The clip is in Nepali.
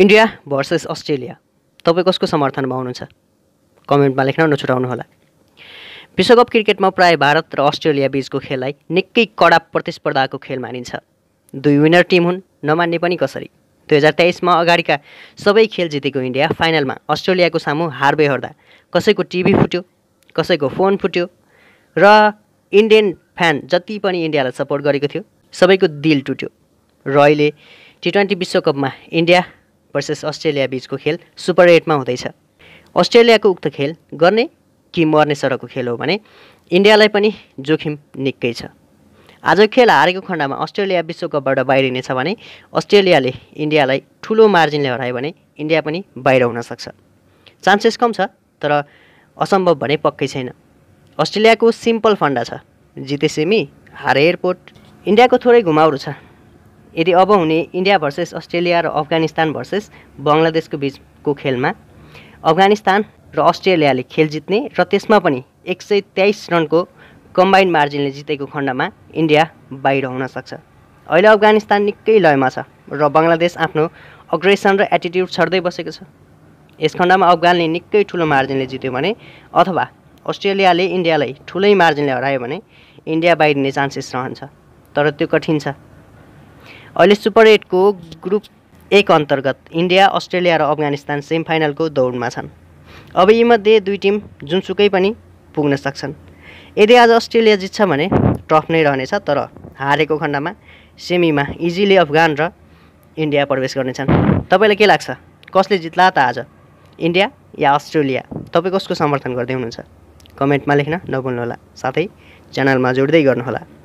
इन्डिया भर्सेस अस्ट्रेलिया तपाईँ कसको समर्थनमा हुनुहुन्छ कमेन्टमा लेख्न नछुटाउनु होला विश्वकप क्रिकेटमा प्रायः भारत र अस्ट्रेलिया बिचको खेललाई निकै कडा प्रतिस्पर्धाको खेल मानिन्छ दुई विनर टिम हुन् नमान्ने पनि कसरी दुई हजार तेइसमा अगाडिका सबै खेल जितेको इन्डिया फाइनलमा अस्ट्रेलियाको सामु हार्दै हर्दा कसैको टिभी फुट्यो कसैको फोन फुट्यो र इन्डियन फ्यान जति पनि इन्डियालाई सपोर्ट गरेको थियो सबैको दिल टुट्यो र अहिले टी ट्वेन्टी विश्वकपमा इन्डिया वर्सेस अस्ट्रेलिया बीचको खेल सुपर एटमा हुँदैछ अस्ट्रेलियाको उक्त खेल गर्ने कि मर्ने सरको खेल हो भने इन्डियालाई पनि जोखिम निकै छ आज खेल हारेको खण्डमा अस्ट्रेलिया विश्वकपबाट बाहिरिनेछ भने अस्ट्रेलियाले इन्डियालाई ठुलो मार्जिनले हरायो भने इन्डिया पनि बाहिर हुनसक्छ चान्सेस कम छ तर असम्भव भने पक्कै छैन अस्ट्रेलियाको सिम्पल फन्डा छ जिते सेमी हारे एयरपोर्ट इन्डियाको थोरै घुमाउरो छ यदि अब हुने इन्डिया भर्सेस अस्ट्रेलिया र अफगानिस्तान भर्सेस बङ्गलादेशको बिचको खेलमा अफगानिस्तान र अस्ट्रेलियाले खेल जित्ने र त्यसमा पनि एक सय तेइस रनको कम्बाइन मार्जिनले जितेको खण्डमा इन्डिया बाहिर हुन सक्छ अहिले अफगानिस्तान निकै लयमा छ र बङ्गलादेश आफ्नो अग्रेसन र एटिट्युड छर्दै बसेको छ यस खण्डमा अफगानले निकै ठुलो मार्जिनले जित्यो भने अथवा अस्ट्रेलियाले इन्डियालाई ठुलै मार्जिनले हरायो भने इन्डिया बाहिरिने चान्सेस रहन्छ तर त्यो कठिन छ अहिले सुपर एटको ग्रुप एक अन्तर्गत इन्डिया अस्ट्रेलिया र अफगानिस्तान सेमिफाइनलको दौडमा छन् अब यीमध्ये दुई टिम जुनसुकै पनि पुग्न सक्छन् यदि आज अस्ट्रेलिया जित्छ भने टफ नै रहनेछ तर हारेको खण्डमा सेमीमा इजिली अफगान र इन्डिया प्रवेश गर्नेछन् तपाईँलाई के लाग्छ कसले जित्ला त आज इन्डिया या अस्ट्रेलिया तपाईँ कसको समर्थन गर्दै हुनुहुन्छ कमेन्टमा लेख्न नभुल्नुहोला साथै च्यानलमा जोड्दै गर्नुहोला